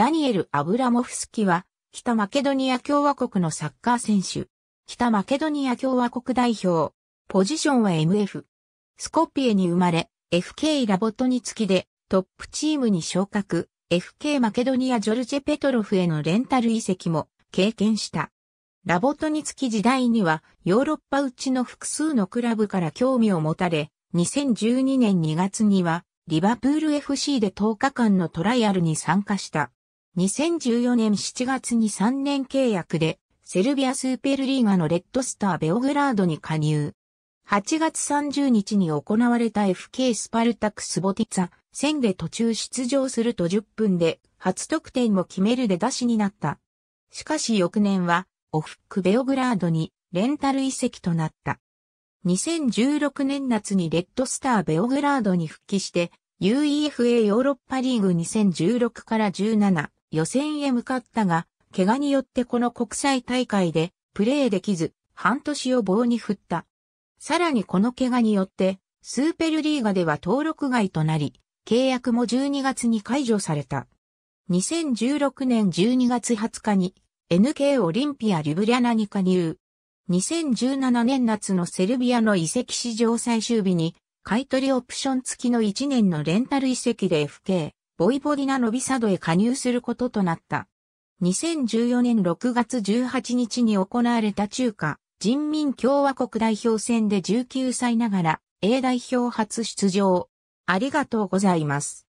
ダニエル・アブラモフスキは、北マケドニア共和国のサッカー選手。北マケドニア共和国代表。ポジションは MF。スコピエに生まれ、FK ラボトにつきで、トップチームに昇格、FK マケドニアジョルジェ・ペトロフへのレンタル移籍も経験した。ラボトニツキ時代にはヨーロッパうちの複数のクラブから興味を持たれ、2012年2月にはリバプール FC で10日間のトライアルに参加した。2014年7月に3年契約で、セルビアスーペルリーガのレッドスターベオグラードに加入。8月30日に行われた FK スパルタクスボティツァ戦で途中出場すると10分で初得点も決める出だしになった。しかし翌年はオフックベオグラードにレンタル移籍となった。2016年夏にレッドスターベオグラードに復帰して UEFA ヨーロッパリーグ2016から17予選へ向かったが、怪我によってこの国際大会でプレーできず、半年を棒に振った。さらにこの怪我によって、スーペルリーガでは登録外となり、契約も12月に解除された。2016年12月20日に NK オリンピアリブリャナに加入。2017年夏のセルビアの移籍史上最終日に買取オプション付きの1年のレンタル移籍で FK。ボイボディナ・ノビサドへ加入することとなった。2014年6月18日に行われた中華人民共和国代表戦で19歳ながら A 代表初出場。ありがとうございます。